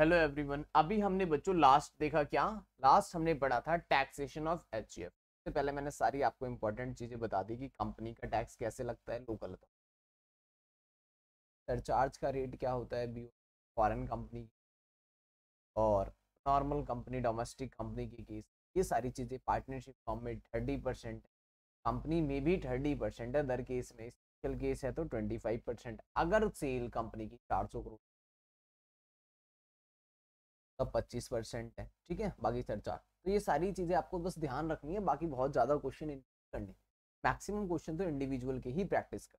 hello everyone अभी हमने बच्चों लास्ट देखा क्या लास्ट हमने पढ़ा था टैक्सेशन ऑफ एच एफ सबसे पहले मैंने सारी आपको इंपॉर्टेंट चीजें बता दी कि कंपनी का टैक्स कैसे लगता है लोकल सरचार्ज का रेट क्या होता है फॉरेन कंपनी और नॉर्मल कंपनी डोमेस्टिक कंपनी की केस ये सारी चीज़ें पार्टनरशिप फॉर्म में थर्टी परसेंट कंपनी में भी थर्टी परसेंट है दर केस में स्पेशल केस है तो ट्वेंटी फाइव परसेंट अगर सेल कंपनी की चार सौ करोड़ का पच्चीस परसेंट है ठीक है बाकी चर्चा तो ये सारी चीज़ें आपको बस ध्यान रखनी है बाकी बहुत ज़्यादा क्वेश्चन करने मैक्सिमम क्वेश्चन तो इंडिविजुअल के ही प्रैक्टिस कर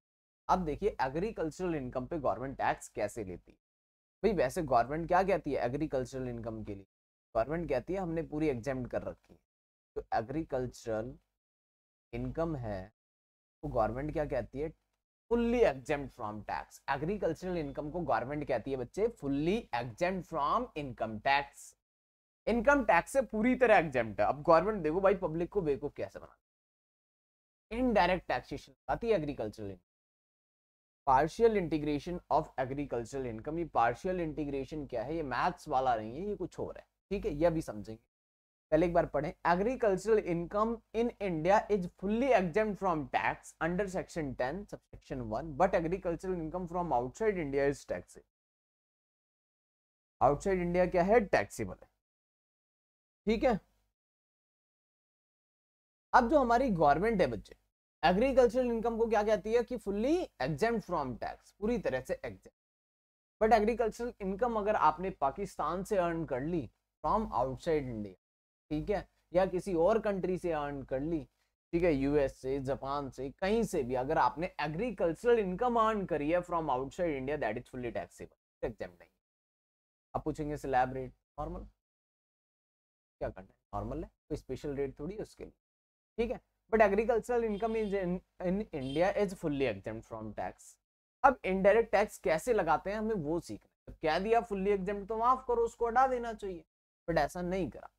अब देखिए एग्रीकल्चरल इनकम पे गवर्नमेंट टैक्स कैसे लेती है भाई वैसे गवर्नमेंट क्या कहती है एग्रीकल्चरल इनकम के लिए गवर्नमेंट कहती है हमने पूरी एग्जाम कर रखी है तो एग्रीकल्चरल इनकम है वो तो गवर्नमेंट क्या कहती है fully exempt from tax agricultural income को गवर्नमेंट कहती है बच्चे fully exempt from income tax income tax से पूरी तरह एग्जाम अब गवर्नमेंट देखो भाई पब्लिक को बेवकूफ कैसे बना इनडायरेक्ट टैक्सेशन आती है agricultural income partial integration of agricultural income ये पार्शियल इंटीग्रेशन क्या है ये मैथ्स वाला नहीं है ये कुछ और है ठीक है ये भी समझेंगे पहले एक बार पढ़ें agricultural income in India is fully exempt from tax under section ten subsection one but agricultural income from outside India is taxable outside India क्या है टैक्सीबल है ठीक है अब जो हमारी गवर्नमेंट है बच्चे एग्रीकल्चरल इनकम को क्या कहती है कि फुल्ली एग्जेम फ्रॉम टैक्स पूरी तरह से एग्जेम बट एग्रीकल्चरल इनकम अगर आपने पाकिस्तान से अर्न कर ली फ्रॉम आउटसाइड इंडिया ठीक है या किसी और कंट्री से अर्न कर ली ठीक है यूएस से जापान से कहीं से भी अगर आपने एग्रीकल्चरल इनकम अर्न करी है from outside India that is fully taxable exempt नहीं आप पूछेंगे रेट नॉर्मल क्या करना है नॉर्मल है कोई स्पेशल रेट थोड़ी है उसके लिए ठीक है but agricultural income is in India is fully exempt from tax अब इनडायरेक्ट टैक्स कैसे लगाते हैं हमें वो सीखना है कह क्या दिया फुल्ली एग्जाम तो माफ करो उसको हटा देना चाहिए बट ऐसा नहीं करा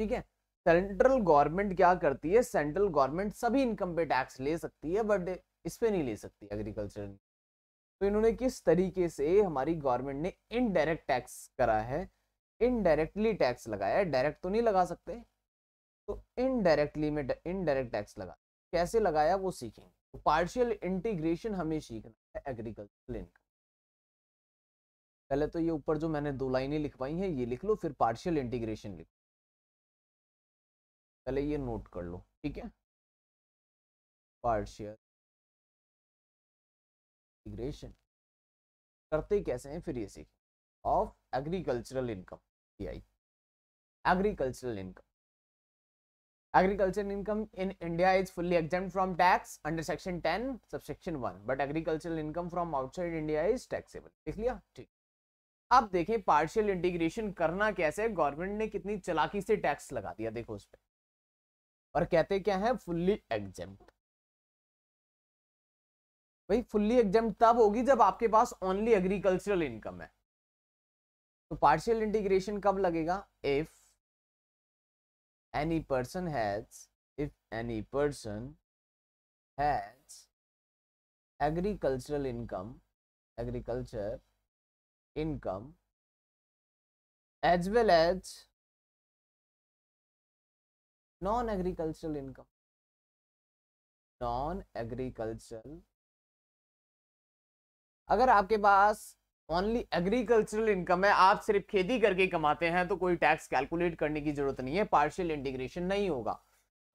ठीक है सेंट्रल गवर्नमेंट क्या करती है सेंट्रल गवर्नमेंट सभी इनकम पे टैक्स ले सकती है बट इस पर नहीं ले सकती एग्रीकल्चर तो इन्होंने किस तरीके से हमारी गवर्नमेंट ने इनडायरेक्ट टैक्स करा है इनडायरेक्टली टैक्स लगाया है डायरेक्ट तो नहीं लगा सकते तो इनडायरेक्टली में इनडायरेक्ट टैक्स लगा कैसे लगाया वो सीखेंगे तो पार्शियल इंटीग्रेशन हमें सीखना है एग्रीकल्चरल इनकम पहले तो ये ऊपर जो मैंने दो लाइनें लिखवाई हैं ये लिख लो फिर पार्शियल इंटीग्रेशन लिखो पहले ये नोट कर लो ठीक है पार्शियल इंटीग्रेशन करते कैसे हैं फिर ये सीख of agricultural income I agricultural income agricultural income in India is fully exempt from tax under section ten subsection one but agricultural income from outside India is taxable देख लिया ठीक अब देखें पार्शियल इंटीग्रेशन करना कैसे गवर्नमेंट ने कितनी चलाकी से टैक्स लगा दिया देखो उस पर और कहते क्या है फुल्ली एग्जाम भाई फुल्ली एग्जाम तब होगी जब आपके पास ओनली एग्रीकल्चरल इनकम है तो पार्शियल इंटीग्रेशन कब लगेगा if any person has if any person has agricultural income agriculture income as well as non agricultural income non agricultural अगर आपके पास ओनली एग्रीकल्चरल इनकम है आप सिर्फ खेती करके कमाते हैं तो कोई टैक्स कैलकुलेट करने की जरूरत नहीं है पार्शियल इंटीग्रेशन नहीं होगा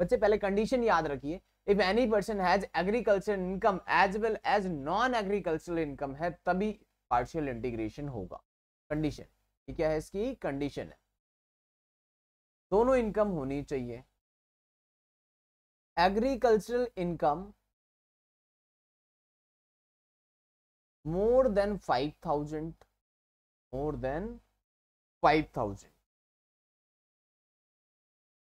बच्चे पहले कंडीशन याद रखिए if any person has agricultural income as well as non agricultural income है तभी पार्शियल इंटीग्रेशन होगा कंडीशन क्या है इसकी कंडीशन है दोनों इनकम होनी चाहिए agricultural income more than five thousand more than five thousand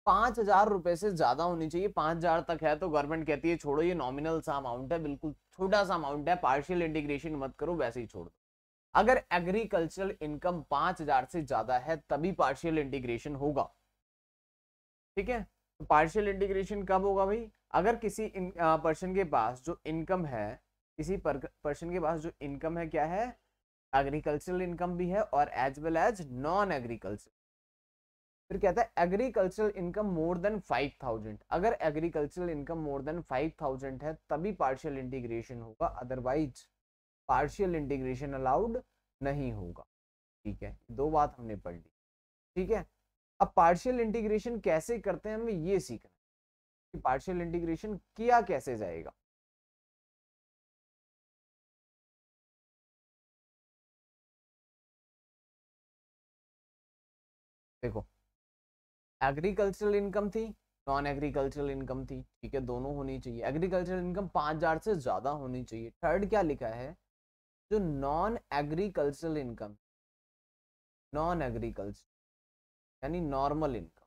पांच हजार रुपए से ज्यादा होनी चाहिए पांच हजार तक है तो गवर्नमेंट कहती है छोड़ो ये नॉमिनल सा अमाउंट है बिल्कुल छोटा सा अमाउंट है पार्शियल इंटीग्रेशन मत करो वैसे ही छोड़ दो अगर एग्रीकल्चरल इनकम पांच हजार से ज्यादा है तभी पार्शियल इंटीग्रेशन होगा ठीक है पार्शियल इंटीग्रेशन कब होगा भाई अगर किसी पर्सन के पास जो इनकम है किसी पर्सन के पास जो इनकम है क्या है एग्रीकल्चरल इनकम भी है और as well as non agriculture फिर कहता है agricultural income more than five thousand अगर agricultural income more than five thousand है तभी पार्शियल इंटीग्रेशन होगा अदरवाइज पार्शियल इंटीग्रेशन अलाउड नहीं होगा ठीक है दो बात हमने पढ़ ली ठीक है अब पार्शियल इंटीग्रेशन कैसे करते हैं हमें ये सीखना कि पार्शियल इंटीग्रेशन किया कैसे जाएगा देखो एग्रीकल्चरल इनकम थी नॉन एग्रीकल्चरल इनकम थी ठीक है दोनों होनी चाहिए एग्रीकल्चरल इनकम पाँच हजार से ज़्यादा होनी चाहिए थर्ड क्या लिखा है जो non agricultural income non agriculture यानी नॉर्मल इनकम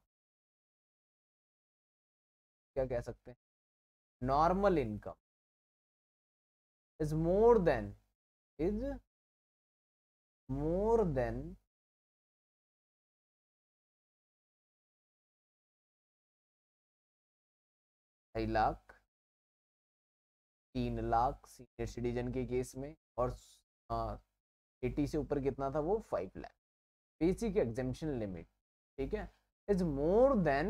क्या कह सकते हैं normal income is more than is more than ढाई लाख तीन लाख सीनियर सिटीजन के केस में और हाँ, एटी से ऊपर कितना था वो five lakh basic exemption limit ठीक है is more than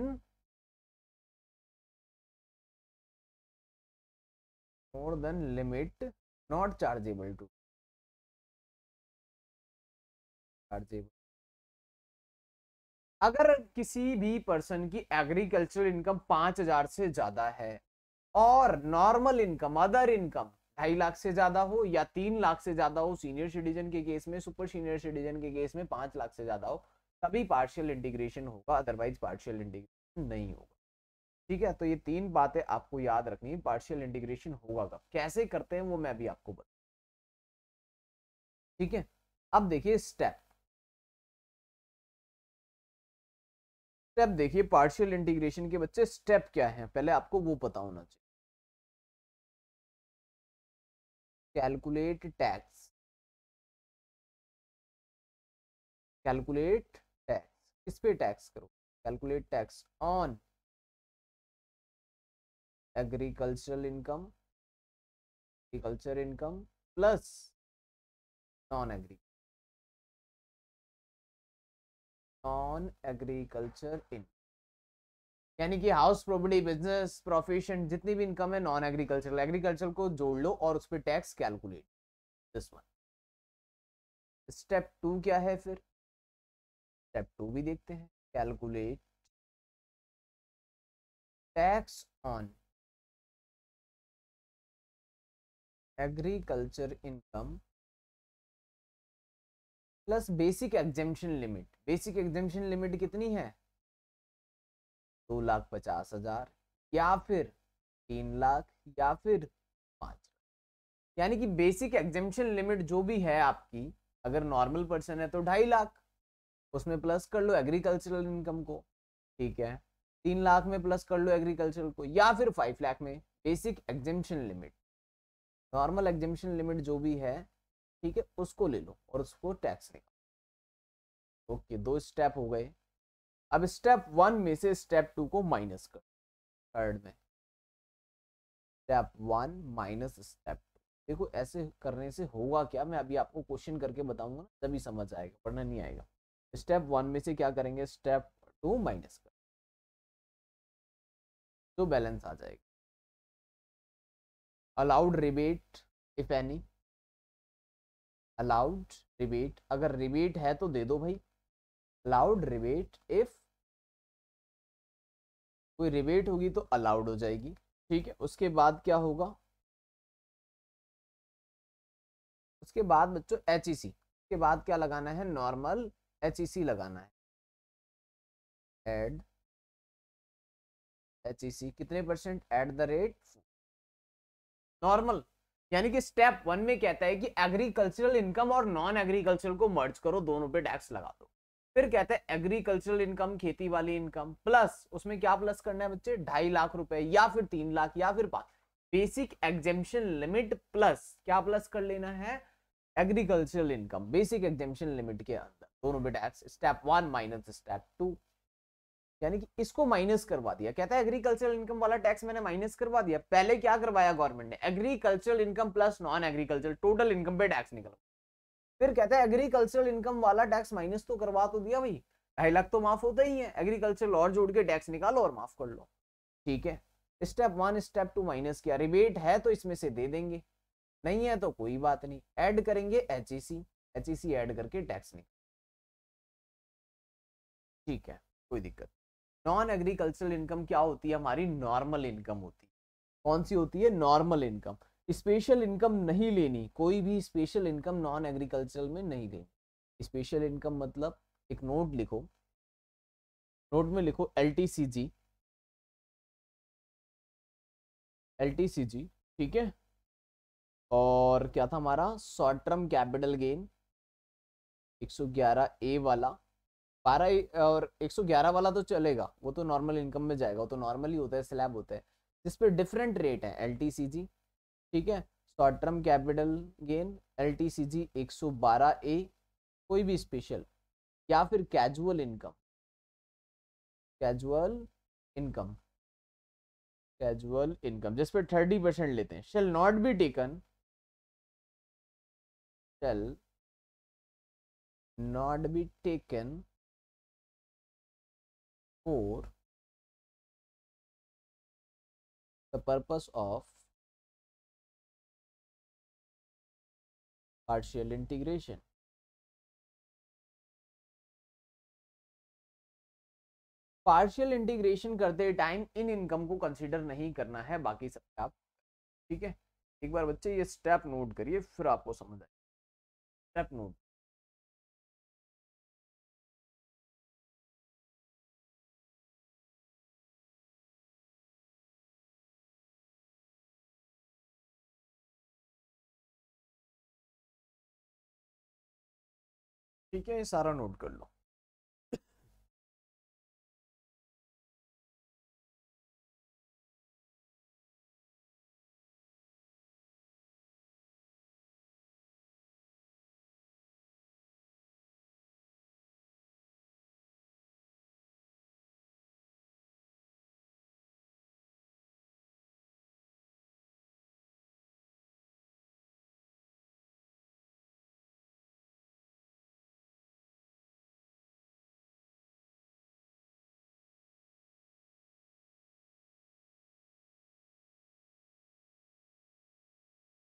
more than limit not chargeable to chargeable अगर किसी भी पर्सन की एग्रीकल्चरल इनकम पांच हजार से ज्यादा है और नॉर्मल इनकम अदर इनकम ढाई लाख से ज्यादा हो या तीन लाख से ज्यादा हो सीनियर सिटीजन के केस में सुपर सीनियर सिटीजन के केस में पांच लाख से ज्यादा हो तभी पार्शियल इंटीग्रेशन होगा अदरवाइज पार्शियल इंटीग्रेशन नहीं होगा ठीक है तो ये तीन बातें आपको याद रखनी है पार्शियल इंटीग्रेशन होगा कब कैसे करते हैं वो मैं भी आपको बता ठीक है अब देखिए स्टेप स्टेप देखिए पार्शियल इंटीग्रेशन के बच्चे स्टेप क्या है पहले आपको वो पता होना चाहिए कैलकुलेट टैक्स कैलकुलेट किस पे टैक्स करो calculate tax on agricultural income agriculture income plus non agri non agriculture income यानी कि हाउस प्रॉपर्टी बिजनेस प्रोफेशन जितनी भी इनकम है नॉन एग्रीकल्चरल एग्रीकल्चर को जोड़ लो और उस पर tax calculate this one step two क्या है फिर स्टेप टू भी देखते हैं calculate tax on agriculture income plus basic exemption limit basic exemption limit कितनी है दो लाख पचास हजार या फिर तीन लाख या फिर पाँच यानी कि बेसिक एग्जेम्पन लिमिट जो भी है आपकी अगर नॉर्मल पर्सन है तो ढाई लाख उसमें प्लस कर लो एग्रीकल्चरल इनकम को ठीक है तीन लाख में प्लस कर लो एग्रीकल्चरल को या फिर फाइव लाख में basic exemption limit normal exemption limit जो भी है ठीक है उसको ले लो और उसको टैक्स निकालो ओके दो स्टेप हो गए अब स्टेप वन में से स्टेप टू को माइनस कर थर्ड में step one minus step two देखो ऐसे करने से होगा क्या मैं अभी आपको क्वेश्चन करके बताऊंगा तभी समझ आएगा पढ़ना नहीं आएगा स्टेप वन में से क्या करेंगे स्टेप टू माइनस कर तो बैलेंस आ जाएगा allowed rebate if any allowed rebate अगर रिबेट है तो दे दो भाई अलाउड रिबेट इफ कोई रिबेट होगी तो अलाउड हो जाएगी ठीक है उसके बाद क्या होगा उसके बाद बच्चों एच ई सी उसके बाद क्या लगाना है नॉर्मल एच ई सी लगाना है एड एच ई सी कितने percent at the rate normal यानी कि स्टेप वन में कहता है कि एग्रीकल्चरल इनकम और नॉन एग्रीकल्चरल को मर्ज करो दोनों पे टैक्स लगा दो फिर कहता है एग्रीकल्चरल इनकम खेती वाली इनकम प्लस उसमें क्या प्लस करना है बच्चे ढाई लाख रुपए या फिर तीन लाख या फिर पांच बेसिक एग्जेम्पन लिमिट प्लस क्या प्लस कर लेना है agricultural income basic exemption limit के अंदर दोनों बेटा X step one minus step two यानी कि इसको माइनस करवा दिया कहता है एग्रीकल्चरल इनकम वाला टैक्स मैंने माइनस करवा दिया पहले क्या करवाया गवर्नमेंट ने agricultural income plus non agricultural total income पे टैक्स निकल फिर कहता है एग्रीकल्चरल इनकम वाला टैक्स माइनस तो करवा तो दिया भाई ढाई लाख तो माफ होता ही है एग्रीकल्चरल और जोड़ के टैक्स निकालो और माफ कर लो ठीक है step one step two minus किया रिबेट है तो इसमें से दे देंगे नहीं है तो कोई बात नहीं एड करेंगे H E C H E C add करके टैक्स निकाल ठीक है कोई दिक्कत नॉन एग्रीकल्चरल इनकम क्या होती है हमारी नॉर्मल इनकम होती है कौन सी होती है नॉर्मल इनकम स्पेशल इनकम नहीं लेनी कोई भी स्पेशल इनकम नॉन एग्रीकल्चरल में नहीं लेनी स्पेशल इनकम मतलब एक नोट लिखो नोट में लिखो L T C G L T C G ठीक है और क्या था हमारा short term capital gain 111 A वाला बारह और 111 वाला तो चलेगा वो तो नॉर्मल इनकम में जाएगा वो तो नॉर्मल ही होता है स्लैब होता है जिस पर डिफरेंट रेट है एल ठीक है short term capital gain L T C G एक सौ बारह ए कोई भी स्पेशल या फिर casual income casual income casual income जिस पर थर्टी परसेंट लेते हैं shall not be taken shall not be taken 4 the purpose of partial integration partial integration करते टाइम इन इनकम को कंसीडर नहीं करना है बाकी सब आप ठीक है एक बार बच्चे ये स्टेप नोट करिए फिर आपको समझ आए स्टेप नोट ठीक है ये सारा नोट कर लो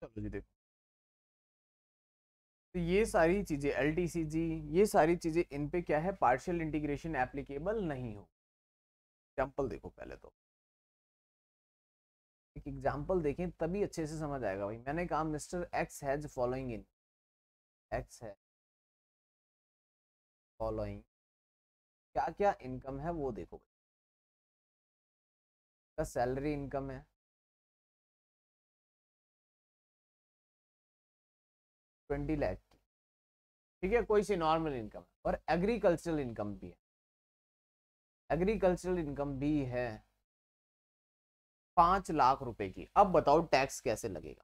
टोपोलॉजी देखो तो ये सारी चीज़ें एल ये सारी चीज़ें इन पे क्या है पार्शियल इंटीग्रेशन एप्लीकेबल नहीं हो एग्जाम्पल देखो पहले तो एक एग्जाम्पल देखें तभी अच्छे से समझ आएगा भाई मैंने कहा mister X has following in X है फॉलोइंग क्या क्या इनकम है वो देखो भाई सैलरी इनकम है ट्वेंटी लैख ठीक है कोई सी नॉर्मल इनकम और एग्रीकल्चरल इनकम भी है एग्रीकल्चरल इनकम भी है पांच लाख रुपए की अब बताओ टैक्स कैसे लगेगा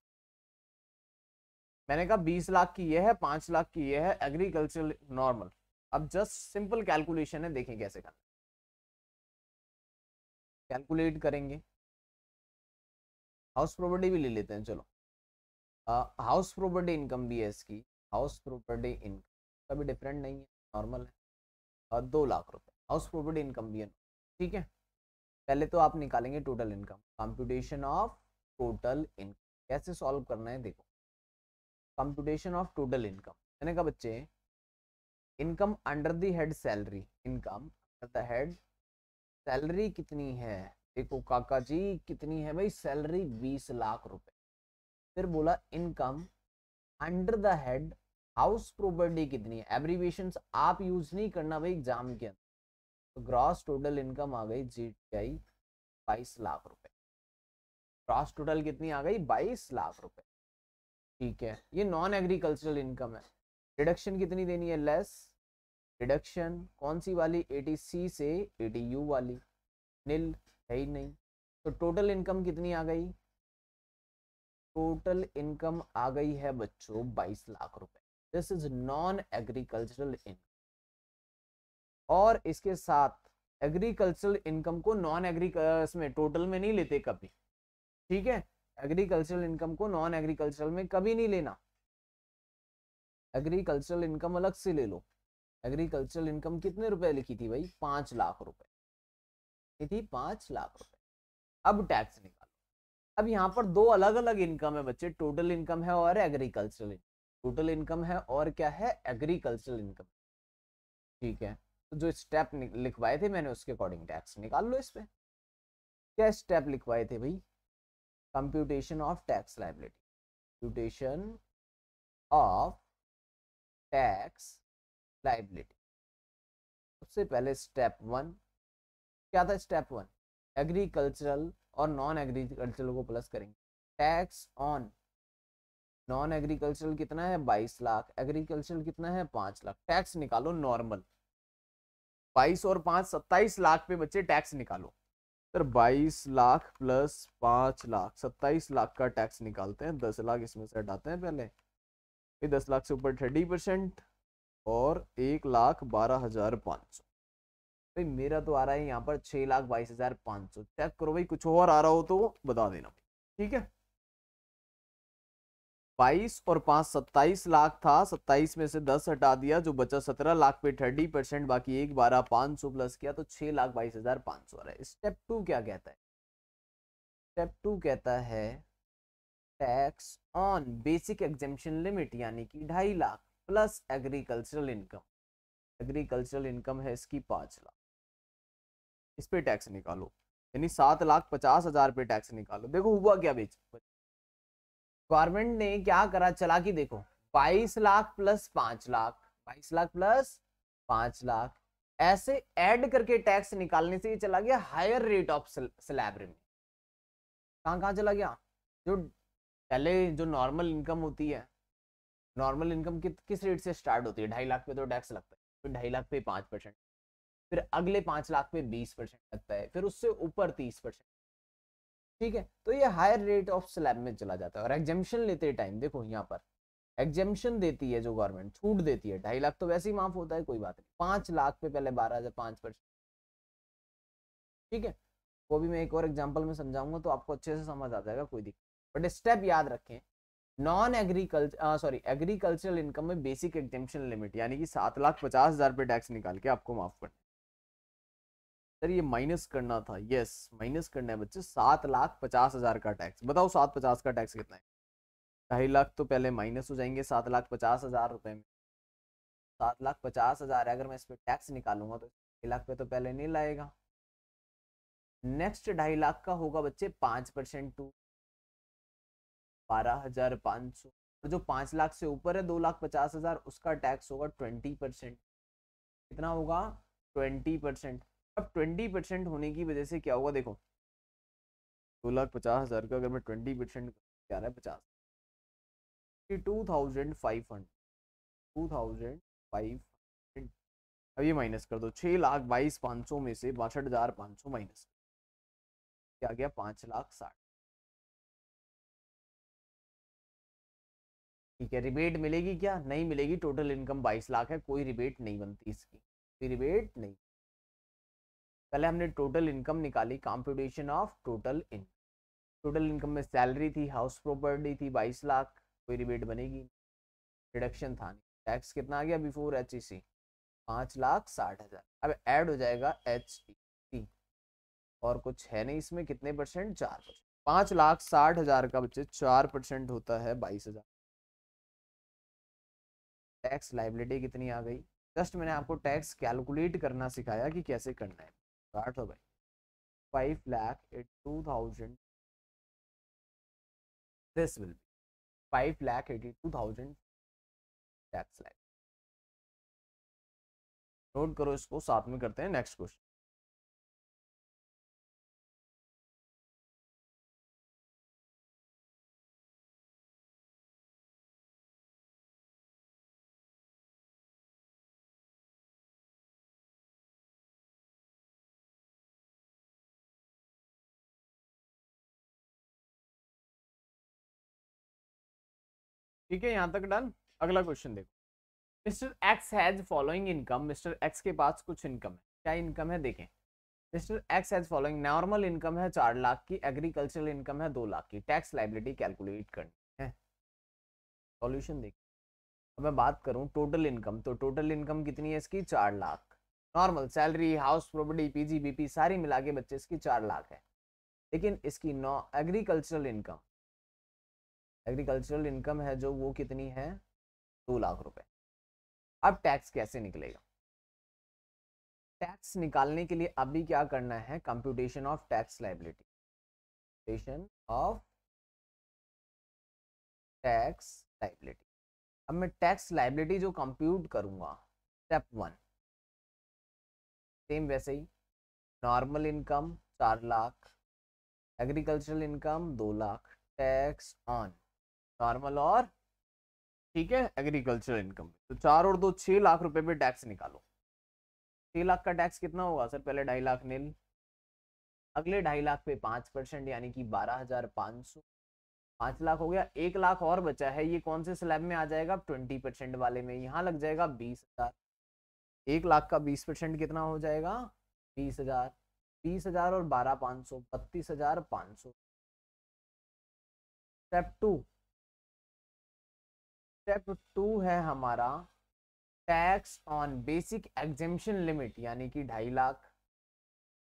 मैंने कहा बीस लाख की यह है पांच लाख की यह है एग्रीकल्चरल नॉर्मल अब जस्ट सिंपल कैलकुलेशन है देखें कैसे करना कैलकुलेट करेंगे हाउस प्रॉपर्टी भी ले लेते हैं चलो हाउस प्रॉपर्टी इनकम भी है इसकी हाउस प्रॉपर्टी इनकम कभी डिफरेंट नहीं है नॉर्मल है uh, दो लाख रुपए हाउस प्रॉपर्टी इनकम भी है ठीक है पहले तो आप निकालेंगे total income computation of total income कैसे सॉल्व करना है देखो कंप्यूटेशन ऑफ टोटल इनकम मैंने कहा बच्चे income under the head salary income under the head salary कितनी है देखो काका जी कितनी है भाई सैलरी बीस लाख रुपए फिर बोला income under the head house property कितनी है एब्रीवेशन आप यूज नहीं करना भाई एग्जाम के अंदर तो ग्रॉस टोटल इनकम आ गई जी टी आई बाईस लाख रुपए ग्रॉस टोटल कितनी आ गई बाईस लाख रुपए ठीक है ये नॉन एग्रीकल्चरल इनकम है डिडक्शन कितनी देनी है लेस डिडक्शन कौन सी वाली ए सी से ए वाली नील है ही नहीं तो टोटल इनकम कितनी आ गई टोटल इनकम आ गई है बच्चों 22 लाख रुपए this is non agricultural income और इसके साथ एग्रीकल्चरल इनकम को नॉन एग्री में टोटल में नहीं लेते कभी ठीक है एग्रीकल्चरल इनकम को नॉन एग्रीकल्चरल में कभी नहीं लेना एग्रीकल्चरल इनकम अलग से ले लो एग्रीकल्चरल इनकम कितने रुपए लिखी थी भाई पांच लाख रुपए थी पांच लाख रुपए अब टैक्स निकाल अब यहाँ पर दो अलग अलग इनकम है बच्चे टोटल इनकम है और एग्रीकल्चरल इनकम टोटल इनकम है और क्या है एग्रीकल्चरल इनकम ठीक है तो जो स्टेप लिखवाए थे मैंने उसके अकॉर्डिंग टैक्स निकाल लो इस पर क्या स्टेप लिखवाए थे भाई computation of tax liability computation of tax liability सबसे पहले स्टेप वन क्या था स्टेप वन एग्रीकल्चरल और नॉन एग्रीकल्चरल को प्लस करेंगे टैक्स ऑन नॉन एग्रीकल्चरल कितना है बाईस लाख एग्रीकल्चरल कितना है पांच लाख टैक्स निकालो नॉर्मल बाईस और पांच सत्ताईस लाख पे बच्चे टैक्स निकालो सर बाईस लाख प्लस पांच लाख सत्ताईस लाख का टैक्स निकालते हैं दस लाख इसमें से हटाते हैं पहले ये दस लाख से ऊपर थर्टी परसेंट और एक लाख बारह हजार पाँच सौ भाई मेरा तो आ रहा है यहाँ पर छह लाख बाईस हज़ार पांच सौ चेक करो भाई कुछ और आ रहा हो तो बता देना ठीक है बाईस और पांच सत्ताईस लाख था सत्ताईस में से दस हटा दिया जो बचा सत्रह लाख पे थर्टी परसेंट बाकी एक बारह पांच सौ प्लस किया तो छह लाख बाईस हज़ार पांच सौ आ रहा है स्टेप टू क्या कहता है स्टेप टू कहता है tax on basic exemption limit यानी कि ढाई lakh plus agricultural income agricultural income है इसकी पांच लाख इस पर टैक्स निकालो यानी सात लाख पचास हजार पे टैक्स निकालो देखो हुआ क्या बेच गवर्नमेंट ने क्या करा चला कि देखो बाईस लाख प्लस पांच लाख बाईस लाख प्लस पांच लाख ऐसे ऐड करके टैक्स निकालने से ये चला गया हायर रेट ऑफ सैलरी में कहाँ कहाँ चला गया जो पहले जो नॉर्मल इनकम होती है नॉर्मल इनकम कि, किस रेट से स्टार्ट होती है ढाई लाख पे तो टैक्स लगता है तो ढाई लाख पे पाँच परसेंट फिर अगले पांच लाख पे बीस परसेंट लगता है फिर उससे ऊपर तीस परसेंट ठीक है तो ये हायर रेट ऑफ स्लैब में चला जाता है और एग्जेम्पन लेते टाइम देखो यहाँ पर एग्जेम्पन देती है जो गवर्नमेंट छूट देती है ढाई लाख तो वैसे ही माफ होता है कोई बात नहीं पांच लाख पे पहले बारह हजार परसेंट ठीक है वो भी मैं एक और एग्जाम्पल में समझाऊंगा तो आपको अच्छे से समझ आ जाएगा कोई दिक्कत बट स्टेप याद रखें non agriculture sorry agricultural income में बेसिक एग्जेम्पन लिमिट यानी कि सात लाख पचास हजार पे टैक्स निकाल के आपको माफ करना सर ये माइनस करना था यस माइनस करना है बच्चे सात लाख पचास हजार का टैक्स बताओ सात पचास का टैक्स कितना है ढाई लाख तो पहले माइनस हो जाएंगे सात लाख पचास हजार रुपए में सात लाख पचास हजार है अगर मैं इस पर टैक्स निकालूंगा तो ढाई लाख पे तो पहले नहीं लाएगा नेक्स्ट ढाई लाख का होगा बच्चे पाँच परसेंट टू बारह हजार पाँच सौ और जो पाँच लाख से ऊपर है दो लाख पचास हजार उसका टैक्स होगा ट्वेंटी परसेंट कितना होगा ट्वेंटी परसेंट अब ट्वेंटी परसेंट होने की वजह से क्या हुआ देखो दो लाख पचास हज़ार का अगर मैं ट्वेंटी परसेंट क्या रहा है पचास two thousand five hundred two thousand five अब ये माइनस कर दो छः लाख बाईस पाँच सौ में से बासठ हज़ार पाँच सौ माइनस क्या गया पाँच लाख साठ ठीक है रिबेट मिलेगी क्या नहीं मिलेगी टोटल इनकम बाईस लाख है कोई रिबेट नहीं बनती इसकी रिबेट नहीं पहले हमने टोटल इनकम निकाली computation of total income total income में सैलरी थी हाउस प्रॉपर्टी थी बाईस लाख कोई रिबेट बनेगी रिडक्शन था नहीं टैक्स कितना आ गया बिफोर एच ई सी पाँच लाख साठ हज़ार अब ऐड हो जाएगा एच ई सी और कुछ है नहीं इसमें कितने परसेंट चार परसेंट पाँच लाख साठ हज़ार का बच्चे चार परसेंट होता है बाईस हज़ार टैक्स लाइबिलिटी कितनी आ गई जस्ट मैंने आपको टैक्स कैलकुलेट करना सिखाया कि कैसे करना है आठ सौ भाई five lakh eight two thousand this will be five lakh eighty two thousand tax like note करो इसको साथ में करते हैं नेक्स्ट क्वेश्चन ठीक है यहाँ तक डन अगला क्वेश्चन देखो mister X has following income mister X के पास कुछ इनकम है क्या इनकम है देखें mister X has following normal income है चार लाख की एग्रीकल्चरल इनकम है दो लाख की टैक्स लाइबिलिटी कैलकुलेट करनी है सॉल्यूशन देखिए अब मैं बात करूं टोटल इनकम तो टोटल इनकम कितनी है इसकी चार lakh normal salary house property PG BP सारी मिला के बच्चे इसकी चार लाख है लेकिन इसकी नॉ एग्रीकल्चरल इनकम एग्रीकल्चरल इनकम है जो वो कितनी है दो लाख रुपए अब टैक्स कैसे निकलेगा टैक्स निकालने के लिए अभी क्या करना है computation of tax liability of tax liability अब मैं टैक्स लाइबिलिटी जो कंप्यूट करूंगा स्टेप वन सेम वैसे ही नॉर्मल इनकम चार लाख एग्रीकल्चरल इनकम दो लाख टैक्स ऑन फार्मल और ठीक है एग्रीकल्चर इनकम तो चार और दो छह लाख रुपए पे टैक्स निकालो छह लाख का टैक्स कितना होगा सर पहले ढाई लाख नील अगले ढाई लाख पे पांच परसेंट यानी कि बारह हजार पांच सौ पांच लाख हो गया एक लाख और बचा है ये कौन से स्लैब में आ जाएगा ट्वेंटी परसेंट वाले में यहाँ लग जाएगा बीस हजार एक लाख का बीस परसेंट कितना हो जाएगा बीस हजार बीस हजार और बारह पाँच सौ बत्तीस हजार पाँच सौ स्टेप टू स्टेप टू है हमारा tax on basic exemption limit यानी कि ढाई लाख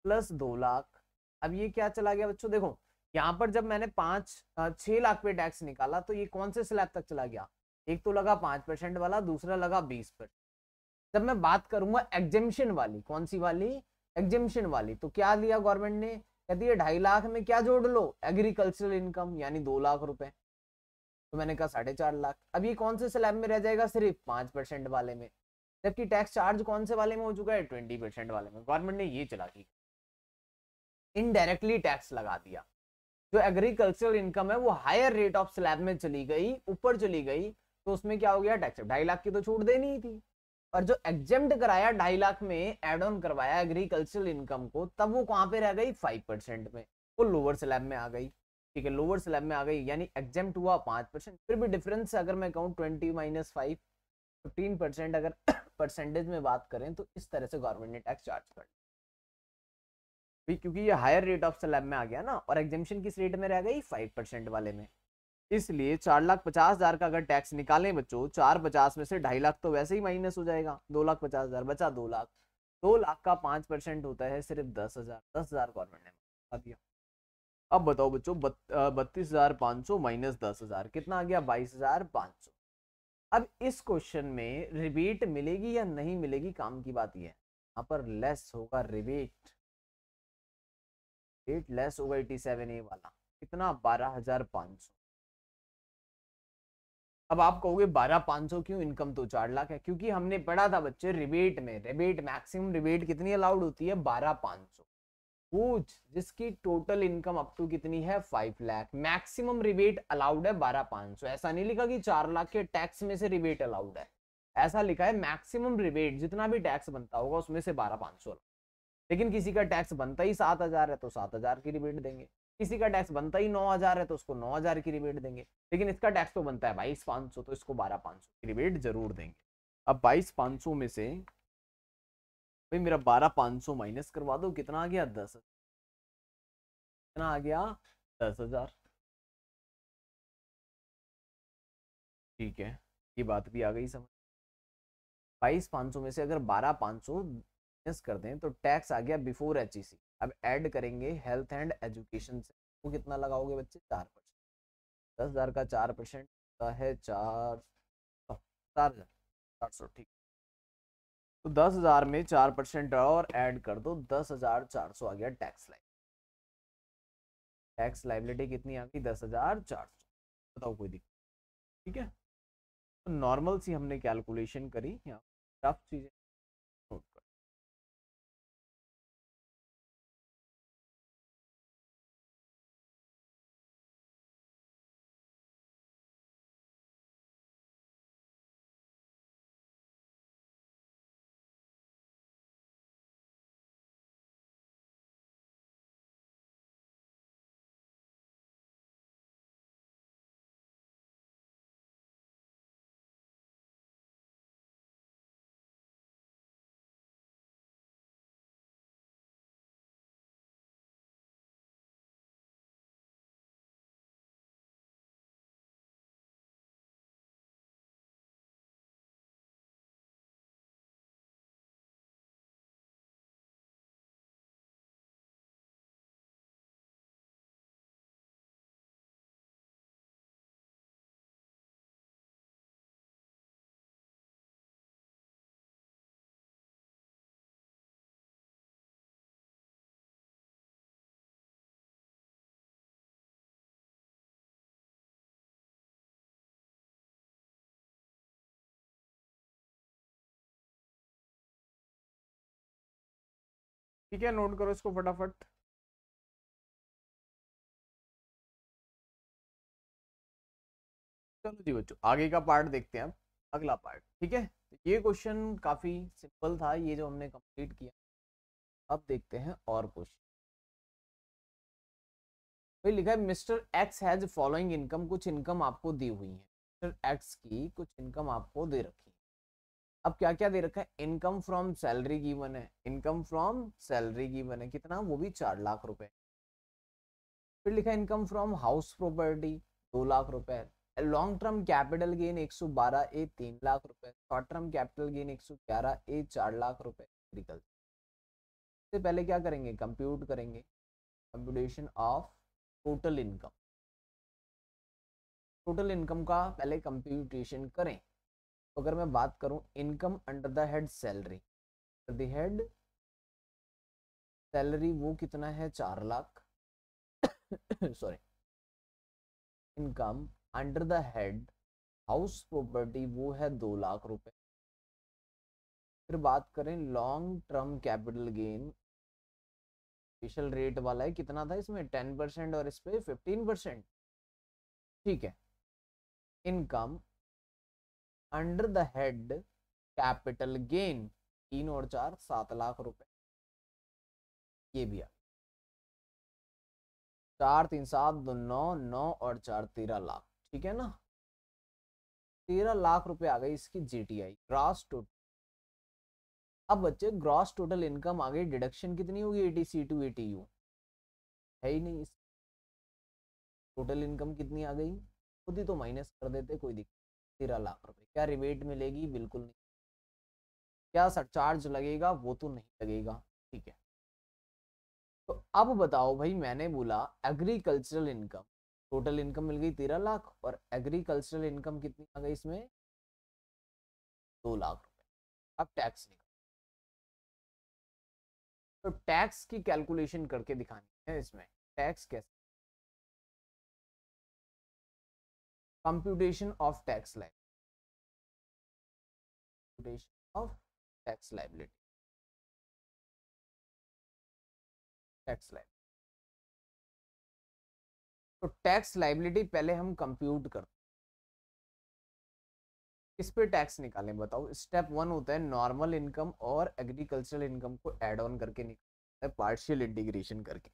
प्लस दो लाख अब ये क्या चला गया बच्चों देखो यहाँ पर जब मैंने पांच छह लाख पे टैक्स निकाला तो ये कौन से स्लैब तक चला गया एक तो लगा पांच परसेंट वाला दूसरा लगा बीस परसेंट जब मैं बात करूंगा एग्जेम्पन वाली कौन सी वाली एग्जेम्पन वाली तो क्या लिया गवर्नमेंट ने कहती है ढाई लाख में क्या जोड़ लो एग्रीकल्चरल इनकम यानी दो लाख रुपए तो मैंने कहा साढ़े चार लाख अब ये कौन से स्लैब में रह जाएगा सिर्फ पाँच परसेंट वाले में जबकि टैक्स चार्ज कौन से वाले में हो चुका है ट्वेंटी परसेंट वाले में गवर्नमेंट ने ये चला दी इनडायरेक्टली टैक्स लगा दिया जो एग्रीकल्चरल इनकम है वो हायर रेट ऑफ स्लैब में चली गई ऊपर चली गई तो उसमें क्या हो गया टैक्स ढाई लाख की तो छूट देनी ही थी और जो एग्जेम्प्ट कराया ढाई लाख में एड ऑन करवाया एग्रीकल्चरल इनकम को तब वो कहाँ पे रह गई फाइव परसेंट में वो लोअर स्लैब में आ गई ठीक है लोअर स्लैब में आ गई यानी एग्जाम हुआ पाँच परसेंट फिर भी डिफरेंस अगर मैं कहूँ twenty minus five fifteen percent अगर परसेंटेज में बात करें तो इस तरह से गवर्नमेंट ने टैक्स चार्ज कर भी क्योंकि ये हायर रेट ऑफ स्लैब में आ गया ना और एग्जामेशन किस रेट में रह गई फाइव परसेंट वाले में इसलिए चार लाख पचास हजार का अगर टैक्स निकालें बच्चों चार पचास में से ढाई लाख तो वैसे ही माइनस हो जाएगा दो लाख पचास हजार बचा दो लाख दो लाख का पाँच परसेंट होता है सिर्फ दस हजार दस हजार गवर्नमेंट ने दिया अब बताओ बच्चों बत्तीस हजार पाँच सौ माइनस दस हजार कितना आ गया बाईस हजार पाँच सौ अब इस क्वेश्चन में रिबेट मिलेगी या नहीं मिलेगी काम की बात यह है यहाँ पर लेस होगा रिबेट रिबेट लेस होगा एटी सेवन ए वाला कितना बारह हजार पाँच सौ अब आप कहोगे बारह पाँच सौ क्यों इनकम तो चार लाख है क्योंकि हमने पढ़ा था बच्चे रिबेट में रिबेट मैक्सिमम रिबेट कितनी अलाउड होती है बारह पाँच सौ पूछ जिसकी टोटल इनकम अप टू कितनी है five lakh maximum rebate allowed है बारह पांच सौ ऐसा नहीं लिखा कि चार लाख के टैक्स में से रिबेट अलाउड है ऐसा लिखा है मैक्सिमम रिबेट जितना भी टैक्स बनता होगा उसमें से बारह पांच सौ लेकिन किसी का टैक्स बनता ही सात हजार है तो सात हजार की रिबेट देंगे किसी का टैक्स बनता ही नौ हजार है तो उसको नौ हजार की रिबेट देंगे लेकिन इसका टैक्स तो बनता है बाईस पांच सौ तो इसको बारह पांच सौ की रिबेट जरूर देंगे अब बाईस पांच सौ में से भाई मेरा बारह पाँच सौ माइनस करवा दो कितना आ गया दस हजार कितना आ गया दस हजार ठीक है ये बात भी आ गई समझ बाईस पाँच सौ में से अगर बारह पाँच सौ माइनस कर दें तो टैक्स आ गया बिफोर एच अब ऐड करेंगे हेल्थ एंड एजुकेशन से वो कितना लगाओगे बच्चे चार परसेंट दस हज़ार का चार परसेंट होता है चार चार हज़ार चार सौ ठीक तो दस हजार में चार परसेंट और ऐड कर दो दस हजार चार सौ आ गया टैक्स लाइव टैक्स लाइबिलिटी कितनी आ गई दस हजार चार सौ बताओ कोई दिक्कत ठीक है तो नॉर्मल सी हमने कैलकुलेशन करी यहाँ टफ चीज़ें ठीक है नोट करो इसको फटाफट चलो जी बच्चों आगे का पार्ट देखते हैं अब अगला पार्ट ठीक है ये क्वेश्चन काफी सिंपल था ये जो हमने कंप्लीट किया अब देखते हैं और क्वेश्चन भाई लिखा है mister X has following income कुछ इनकम आपको दी हुई है मिस्टर एक्स की कुछ इनकम आपको दे रखी अब क्या क्या दे रखा है इनकम फ्रॉम सैलरी गिवन है इनकम फ्रॉम सैलरी गिवन है कितना वो भी चार लाख रुपए फिर लिखा है इनकम फ्रॉम हाउस प्रॉपर्टी दो लाख रुपए लॉन्ग टर्म कैपिटल गेन एक सौ बारह ए तीन लाख रुपए शॉर्ट टर्म कैपिटल गेन एक सौ ग्यारह ए चार लाख रुपए से पहले क्या करेंगे कंप्यूट करेंगे computation of total income total income का पहले कंप्यूटेशन करें तो अगर मैं बात करूं income under the head salary तो द हेड सैलरी वो कितना है चार lakh sorry income under the head house property वो है दो लाख रुपए फिर बात करें long term capital gain special rate वाला है कितना था इसमें टेन परसेंट और इस पर फिफ्टीन परसेंट ठीक है income under the head capital gain तीन और चार सात लाख रुपए ये भी आ चार तीन सात दो नौ नौ और चार तेरह लाख ठीक है ना तेरह लाख रुपए आ गई इसकी जीटीआई ग्रॉस टोटल अब बच्चे ग्रॉस टोटल इनकम आ गई डिडक्शन कितनी होगी एटीसी टू यू है ही नहीं टोटल इनकम कितनी आ गई खुद ही तो माइनस कर देते कोई दिक्कत तेरह लाख रुपए क्या रिबेट मिलेगी बिल्कुल नहीं क्या सरचार्ज लगेगा वो तो नहीं लगेगा ठीक है तो अब बताओ भाई मैंने बोला एग्रीकल्चरल इनकम टोटल इनकम मिल गई तेरह लाख और एग्रीकल्चरल इनकम कितनी आ गई इसमें दो लाख रुपए अब टैक्स तो टैक्स की कैलकुलेशन करके दिखानी है इसमें टैक्स कैसे computation of tax liability computation of tax liability tax liability तो टैक्स लाइबिलिटी पहले हम कंप्यूट करते इस पे टैक्स निकालें बताओ स्टेप वन होता है नॉर्मल इनकम और एग्रीकल्चरल इनकम को एड ऑन करके निकाल है पार्शियल इंटीग्रेशन करके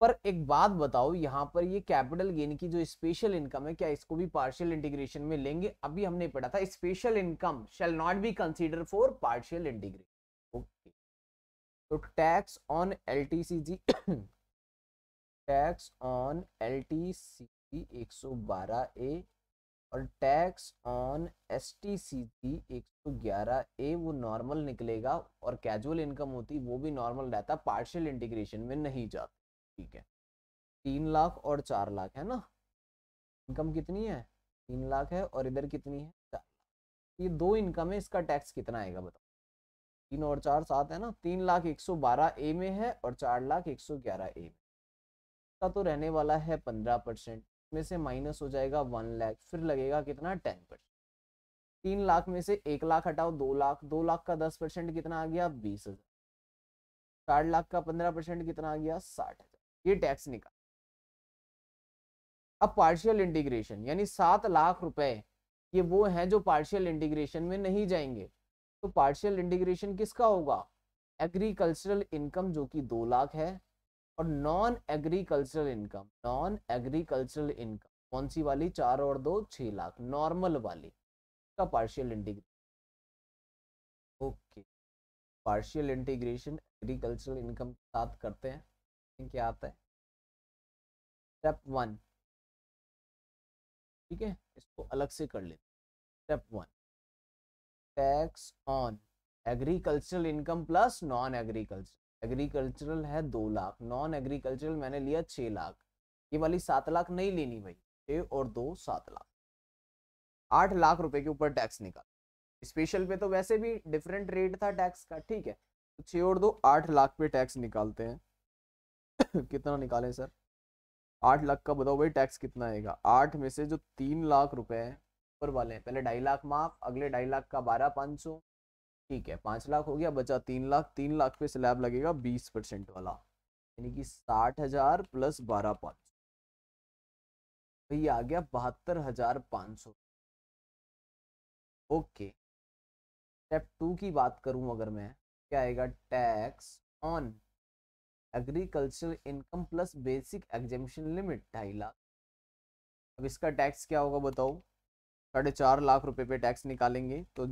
पर एक बात बताओ यहाँ पर ये कैपिटल गेन की जो स्पेशल इनकम है क्या इसको भी पार्शियल इंटीग्रेशन में लेंगे अभी हमने पढ़ा था special income shall not be consider for partial integration okay तो tax on L T C G tax on L T C G एक सौ बारह ए और tax on S T C G एक सौ ग्यारह ए वो नॉर्मल निकलेगा और कैजुअल इनकम होती वो भी नॉर्मल रहता पार्शियल इंटीग्रेशन में नहीं जाता ठीक है तीन लाख और चार लाख है ना इनकम कितनी है तीन लाख है और इधर कितनी है चार लाख ये दो इनकम है इसका टैक्स कितना आएगा बताओ तीन और चार सात है ना तीन लाख एक सौ बारह ए में है और चार लाख एक सौ ग्यारह ए में इसका तो रहने वाला है पंद्रह परसेंट इसमें से माइनस हो जाएगा वन लाख फिर लगेगा कितना टेन परसेंट तीन लाख में से एक लाख हटाओ दो लाख दो लाख का दस परसेंट कितना आ गया बीस हजार चार लाख का पंद्रह परसेंट कितना आ गया साठ ये टैक्स निकाल अब पार्शियल इंटीग्रेशन यानी सात लाख रुपए ये वो हैं जो पार्शियल इंटीग्रेशन में नहीं जाएंगे तो पार्शियल इंटीग्रेशन किसका होगा एग्रीकल्चरल इनकम जो कि दो लाख है और non agricultural income non agricultural income कौन सी वाली चार और दो छः लाख नॉर्मल वाली का partial integration okay partial integration agricultural income के साथ करते हैं क्या आता है स्टेप वन ठीक है इसको अलग से कर लेते step one tax on agricultural income plus non agriculture agricultural है दो लाख नॉन एग्रीकल्चरल मैंने लिया छः लाख ये वाली सात लाख नहीं लेनी भाई छः और दो सात लाख आठ लाख रुपए के ऊपर टैक्स निकाल स्पेशल पे तो वैसे भी डिफरेंट रेट था टैक्स का ठीक है तो छः और दो आठ लाख पे टैक्स निकालते हैं कितना निकालें सर आठ लाख का बताओ भाई टैक्स कितना आएगा आठ में से जो तीन लाख रुपए ऊपर वाले हैं पहले ढाई लाख माफ अगले ढाई लाख का बारह पाँच सौ ठीक है पाँच लाख हो गया बचा तीन लाख तीन लाख पे स्लैब लगेगा बीस परसेंट वाला यानी कि साठ हजार प्लस बारह पाँच भैया आ गया बहत्तर हजार पाँच सौ ओके स्टेप टू की बात करूँ अगर मैं क्या आएगा tax on agriculture income plus basic exemption limit ढाई लाख अब इसका टैक्स क्या होगा बताओ साढ़े चार लाख रुपए पे टैक्स निकालेंगे तो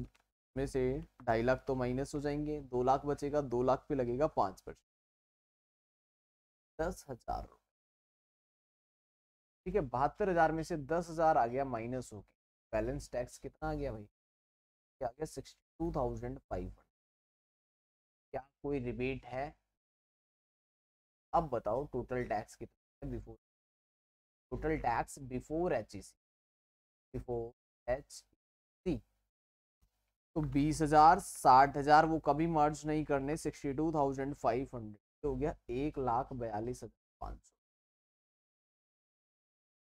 में से ढाई लाख तो माइनस हो जाएंगे दो लाख बचेगा दो लाख पे लगेगा पाँच परसेंट दस हजार ठीक है बहत्तर हजार में से दस हजार आ गया माइनस हो गया बैलेंस टैक्स कितना आ गया भाई क्या आ गया sixty two thousand five hundred क्या कोई रिबेट है अब बताओ टोटल टैक्स कितना before total tax before H before H C तो बीस हजार साठ हजार वो कभी मर्ज नहीं करने sixty two thousand five hundred हो गया एक लाख बयालीस हजार पाँच सौ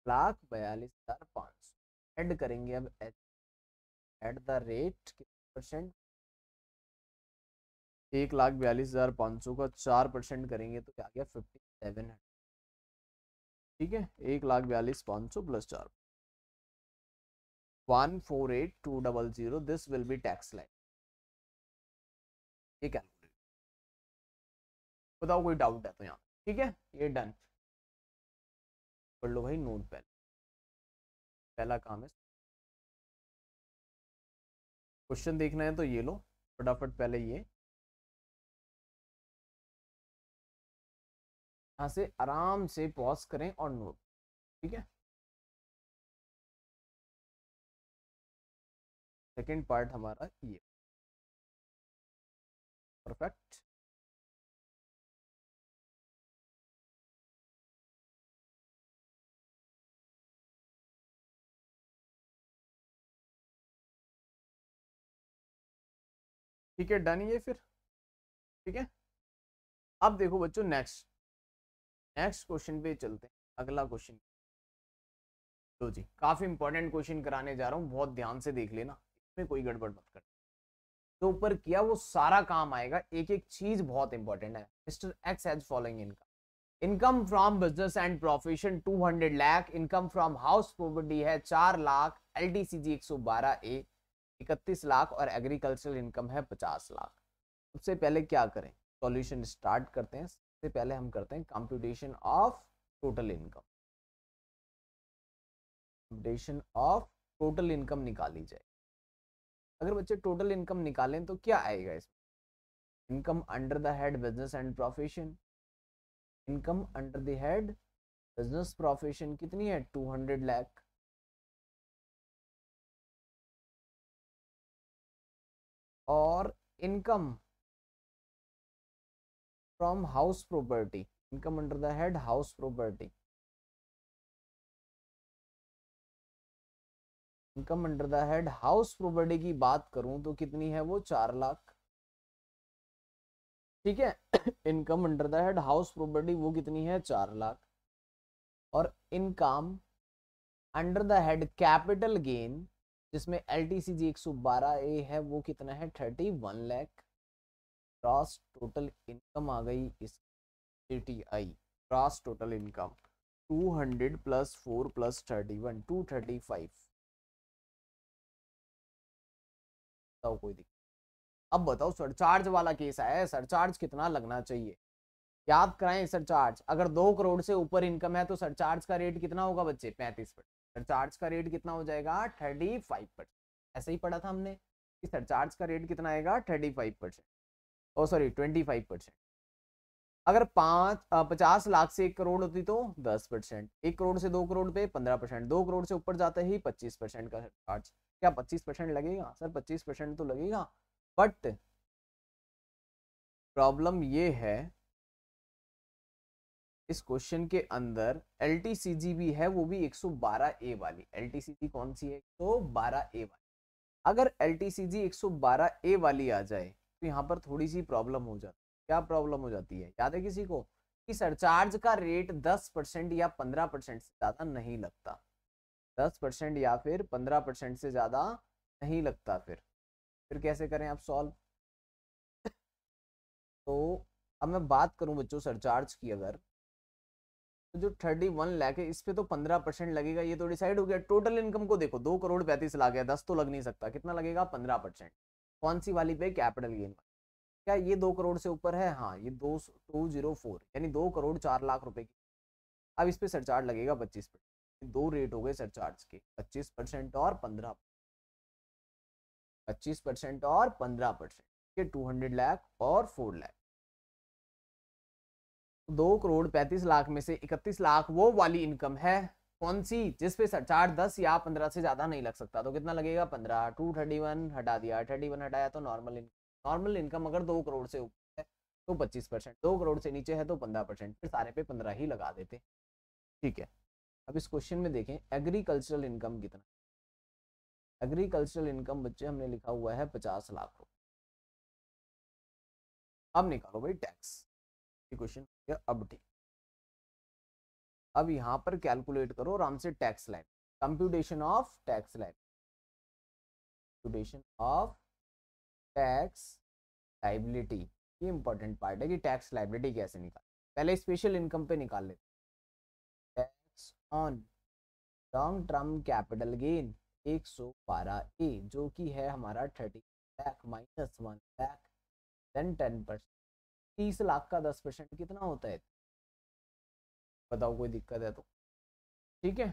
लाख बयालीस हजार पाँच सौ एड करेंगे अब H at the rate percent एक लाख बयालीस हज़ार पाँच सौ का चार परसेंट करेंगे तो क्या गया फिफ्टी सेवन हंड्रेड ठीक है एक लाख बयालीस पाँच सौ प्लस चार one four eight two double zero this will be tax line ये कैलकुलेट बताओ कोई डाउट है तो यहाँ ठीक है ये डन पढ़ लो भाई नोट पहले पहला काम है क्वेश्चन देखना है तो ये लो फटाफट पहले ये यहाँ से आराम से पॉज करें और नोट ठीक है सेकेंड पार्ट हमारा ये परफेक्ट ठीक है डन ये फिर ठीक है अब देखो बच्चों नेक्स्ट नेक्स्ट क्वेश्चन पे चलते हैं अगला क्वेश्चन तो जी काफ़ी इंपॉर्टेंट क्वेश्चन कराने जा रहा हूँ बहुत ध्यान से देख लेना इसमें कोई गड़बड़ मत कर तो ऊपर किया वो सारा काम आएगा एक एक चीज़ बहुत इंपॉर्टेंट है mister X has following income income from business and profession 200 lakh income from house property है 4 lakh L T C G एक सौ बारह ए इकतीस लाख और एग्रीकल्चरल इनकम है 50 लाख सबसे पहले क्या करें सॉल्यूशन स्टार्ट करते हैं सबसे पहले हम करते हैं computation of total income computation of total income निकाली जाए अगर बच्चे टोटल इनकम निकालें तो क्या आएगा इसमें income under the head business and profession income under the head business profession कितनी है टू हंड्रेड लैख और income from house property income under the head house property income under the head house property की बात करूं तो कितनी है वो चार लाख ठीक है income under the head house property वो कितनी है चार लाख और income under the head capital gain जिसमें एल टी सी जी एक सौ बारह ए है वो कितना है thirty one lakh gross total income आ गई इस T I gross total income 200 plus 4 plus 31 235 बताओ कोई दिक्कत अब बताओ सरचार्ज वाला केस आया है सरचार्ज कितना लगना चाहिए याद कराएं सरचार्ज अगर दो करोड़ से ऊपर इनकम है तो सरचार्ज का रेट कितना होगा बच्चे पैंतीस परसेंट सरचार्ज का रेट कितना हो जाएगा थर्टी फाइव परसेंट ऐसे ही पढ़ा था हमने कि सरचार्ज का रेट कितना आएगा थर्टी फाइव परसेंट और सॉरी ट्वेंटी फाइव परसेंट अगर पाँच पचास लाख से एक करोड़ होती तो दस परसेंट एक करोड़ से दो करोड़ पे पंद्रह परसेंट दो करोड़ से ऊपर जाते ही पच्चीस परसेंट का चार्ज क्या पच्चीस परसेंट लगेगा सर पच्चीस परसेंट तो लगेगा बट प्रॉब्लम ये है इस क्वेश्चन के अंदर एल भी है वो भी बारह ए वाली एल कौन सी है तो बारह ए वाली अगर एल टी ए वाली आ जाए तो यहाँ पर थोड़ी सी प्रॉब्लम हो जाती है क्या प्रॉब्लम हो जाती है याद है किसी को कि सरचार्ज का रेट दस परसेंट या पंद्रह परसेंट से ज़्यादा नहीं लगता दस परसेंट या फिर पंद्रह परसेंट से ज़्यादा नहीं लगता फिर फिर कैसे करें आप सॉल्व तो अब मैं बात करूं बच्चों सरचार्ज की अगर तो जो थर्टी वन लैक है इस पर तो पंद्रह परसेंट लगेगा ये तो डिसाइड हो गया टोटल इनकम को देखो दो करोड़ पैंतीस लाख है दस तो लग नहीं सकता कितना लगेगा पंद्रह परसेंट कौन सी वाली पे कैपिटल गेन क्या ये दो करोड़ से ऊपर है हाँ ये दो टू जीरो फोर यानी दो करोड़ चार लाख रुपए की अब इस पे सरचार्ज लगेगा पच्चीस परसेंट दो रेट हो गए सरचार्ज के पच्चीस परसेंट और पंद्रह पच्चीस परसेंट और पंद्रह परसेंट ये टू हंड्रेड लाख और फोर लाख दो करोड़ पैंतीस लाख में से इकतीस लाख वो वाली इनकम है कौन सी जिस पे चार दस या पंद्रह से ज्यादा नहीं लग सकता तो कितना लगेगा पंद्रह टू थर्टी वन हटा दिया थर्टी वन हटाया तो नॉर्मल इनकम नॉर्मल इनकम अगर दो करोड़ से ऊपर है तो पच्चीस परसेंट दो करोड़ से नीचे है तो पंद्रह परसेंट फिर सारे पे पंद्रह ही लगा देते ठीक है अब इस क्वेश्चन में देखें एग्रीकल्चरल इनकम कितना एग्रीकल्चरल इनकम बच्चे हमने लिखा हुआ है पचास लाख रुपये अब निकालो भाई टैक्स क्वेश्चन अब ठीक अब यहां पर कैलकुलेट करो आराम से tax line computation of tax line computation of tax liability ये इंपॉर्टेंट पार्ट है कि टैक्स लाइबिलिटी कैसे निकाल पहले स्पेशल इनकम पे निकाल लेते tax on long term capital gain 112 A जो कि है हमारा 30 lakh minus one lakh then 10 percent तीस लाख का 10 परसेंट कितना होता है बताओ कोई दिक्कत है तो ठीक है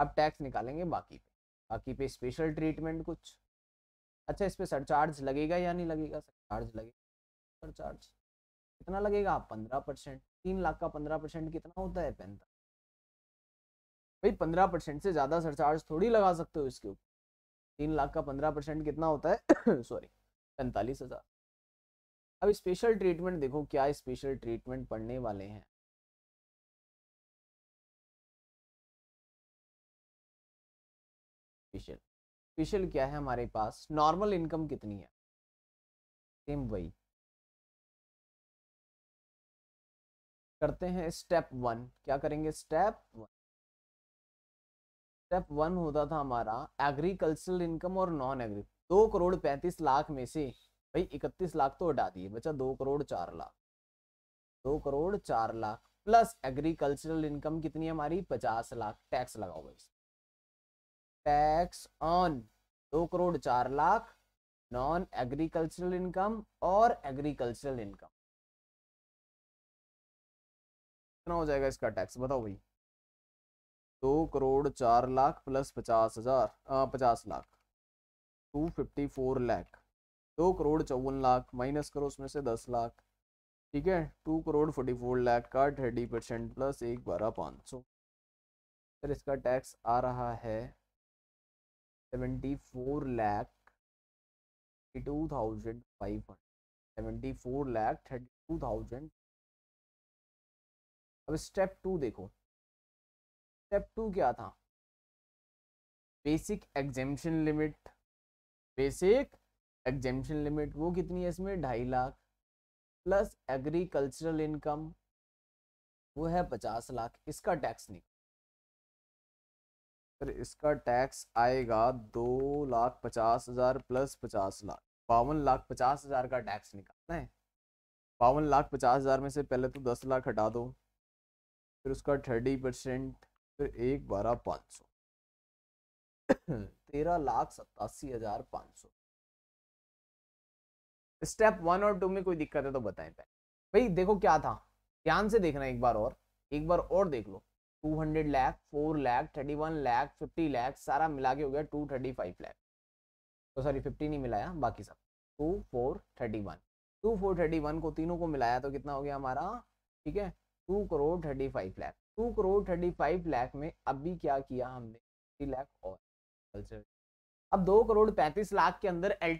अब टैक्स निकालेंगे बाकी पे बाकी पे स्पेशल ट्रीटमेंट कुछ अच्छा इस पर सरचार्ज लगेगा या नहीं लगेगा सरचार्ज लगेगा सरचार्ज कितना लगेगा आप हाँ, पंद्रह परसेंट तीन लाख का पंद्रह परसेंट कितना होता है पैंता भाई पंद्रह परसेंट से ज़्यादा सरचार्ज थोड़ी लगा सकते हो इसके ऊपर तीन लाख का पंद्रह परसेंट कितना होता है सॉरी पैंतालीस हज़ार अब स्पेशल ट्रीटमेंट देखो क्या स्पेशल ट्रीटमेंट पढ़ने वाले हैं स्पेशल क्या है हमारे पास नॉर्मल इनकम कितनी है सेम वही करते हैं स्टेप वन क्या करेंगे स्टेप वन स्टेप वन होता था हमारा एग्रीकल्चरल इनकम और नॉन एग्री दो करोड़ पैंतीस लाख में से भाई इकतीस लाख तो हटा दिए बचा दो करोड़ चार लाख दो करोड़ चार लाख प्लस एग्रीकल्चरल इनकम कितनी हमारी पचास लाख टैक्स लगाओ भाई टैक्स ऑन दो करोड़ चार लाख नॉन एग्रीकल्चरल इनकम और एग्रीकल्चरल इनकम कितना हो जाएगा इसका टैक्स बताओ भाई दो करोड़ चार लाख प्लस पचास हजार पचास lakh two fifty four lakh दो करोड़ चौवन लाख माइनस करो उसमें से दस लाख ठीक है two crore forty four lakh का थर्टी परसेंट प्लस एक बारह पाँच सौ सर इसका टैक्स आ रहा है seventy four lakh thirty two thousand five hundred seventy four lakh thirty two thousand अब स्टेप टू देखो स्टेप टू क्या था basic exemption limit basic exemption limit वो कितनी है इसमें ढाई लाख प्लस एग्रीकल्चरल इनकम वो है पचास लाख इसका टैक्स नहीं फिर इसका टैक्स आएगा दो लाख पचास हज़ार प्लस पचास लाख बावन लाख पचास हज़ार का टैक्स निकालना है बावन लाख पचास हज़ार में से पहले तो दस लाख हटा दो फिर उसका थर्टी परसेंट फिर एक बारह पाँच सौ तेरह लाख सतासी हज़ार पाँच सौ स्टेप वन और टू में कोई दिक्कत है तो बताएं पहले भाई देखो क्या था ध्यान से देखना एक बार और एक बार और देख लो two hundred lakh four lakh thirty one lakh fifty lakh सारा मिला के हो गया टू थर्टी फाइव लैख तो सॉरी फिफ्टी नहीं मिलाया बाकी सब two four thirty one two four thirty one को तीनों को मिलाया तो कितना हो गया हमारा ठीक है two crore thirty five lakh two crore thirty five lakh में अभी क्या किया हमने थर्टी लैख और कल्चर अब दो करोड़ पैंतीस लाख के अंदर एल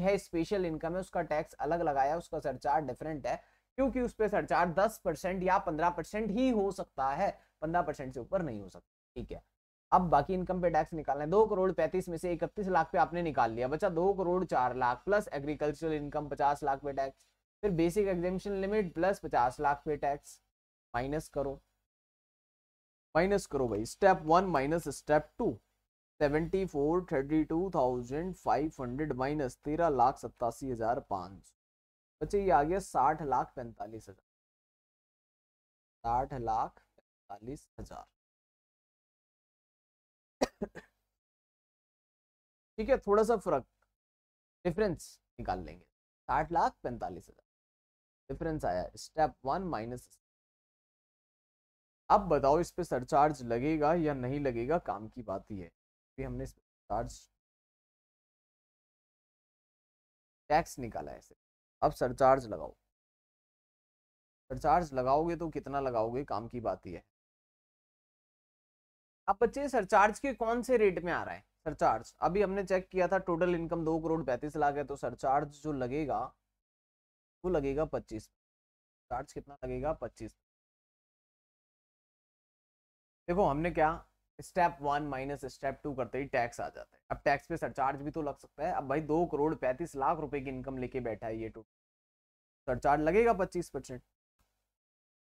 है स्पेशल इनकम है उसका टैक्स अलग लगाया उसका सरचार्ज डिफरेंट है क्योंकि उस पर सरचार्ज दस परसेंट या पंद्रह परसेंट ही हो सकता है पंद्रह परसेंट से ऊपर नहीं हो सकता ठीक है अब बाकी इनकम पे टैक्स निकालना है दो करोड़ पैंतीस में से इकतीस लाख पे आपने निकाल लिया बचा दो करोड़ चार लाख प्लस एग्रीकल्चरल इनकम पचास लाख पे टैक्स फिर बेसिक एग्जेम्पन लिमिट प्लस पचास लाख पे टैक्स माइनस करो माइनस करो भाई step one minus step two seventy four thirty two thousand five hundred minus तेरह लाख सत्तासी हजार पाँच बच्चे ये आ गया साठ लाख पैंतालीस हजार साठ लाख पैंतालीस हजार ठीक है थोड़ा सा फर्क डिफरेंस निकाल लेंगे साठ लाख पैंतालीस हजार डिफरेंस आया स्टेप वन माइनस अब बताओ इस पे सरचार्ज लगेगा या नहीं लगेगा काम की बात ही है अभी हमने इस पे चार्ज टैक्स निकाला है इसे अब सरचार्ज लगाओ सरचार्ज लगाओगे तो कितना लगाओगे काम की बात ही है अब बच्चे सरचार्ज के कौन से रेट में आ रहा है सरचार्ज अभी हमने चेक किया था टोटल इनकम दो करोड़ पैंतीस लाख है तो सरचार्ज जो लगेगा वो लगेगा पच्चीस चार्ज कितना लगेगा पच्चीस देखो हमने क्या step one minus step two करते ही टैक्स आ जाता है अब टैक्स पे सरचार्ज भी तो लग सकता है अब भाई दो करोड़ पैंतीस लाख रुपए की इनकम लेके बैठा है ये टू सरचार्ज लगेगा पच्चीस परसेंट